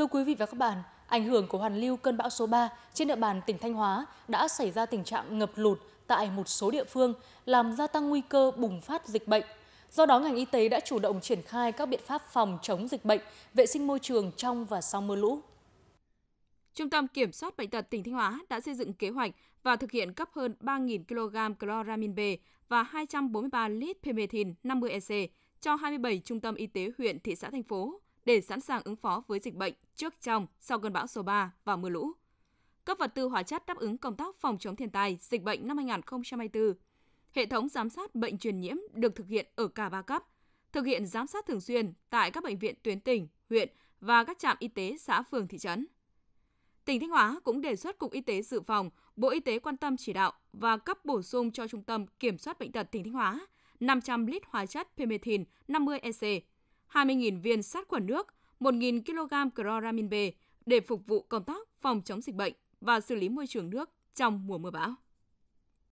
Thưa quý vị và các bạn, ảnh hưởng của hoàn lưu cơn bão số 3 trên địa bàn tỉnh Thanh Hóa đã xảy ra tình trạng ngập lụt tại một số địa phương, làm gia tăng nguy cơ bùng phát dịch bệnh. Do đó, ngành y tế đã chủ động triển khai các biện pháp phòng chống dịch bệnh, vệ sinh môi trường trong và sau mưa lũ. Trung tâm Kiểm soát Bệnh tật tỉnh Thanh Hóa đã xây dựng kế hoạch và thực hiện cấp hơn 3.000 kg chloramin B và 243 lít Permetin 50 EC cho 27 trung tâm y tế huyện, thị xã, thành phố để sẵn sàng ứng phó với dịch bệnh trước trong sau cơn bão số 3 và mưa lũ. Cấp vật tư hóa chất đáp ứng công tác phòng chống thiên tai, dịch bệnh năm 2024. Hệ thống giám sát bệnh truyền nhiễm được thực hiện ở cả ba cấp, thực hiện giám sát thường xuyên tại các bệnh viện tuyến tỉnh, huyện và các trạm y tế xã phường thị trấn. Tỉnh Thanh Hóa cũng đề xuất Cục Y tế Dự phòng, Bộ Y tế quan tâm chỉ đạo và cấp bổ sung cho Trung tâm Kiểm soát Bệnh tật tỉnh Thanh Hóa 500 lít hóa chất Permetin 50 EC 20.000 viên sát khuẩn nước, 1.000 kg chloramin B để phục vụ công tác phòng chống dịch bệnh và xử lý môi trường nước trong mùa mưa bão.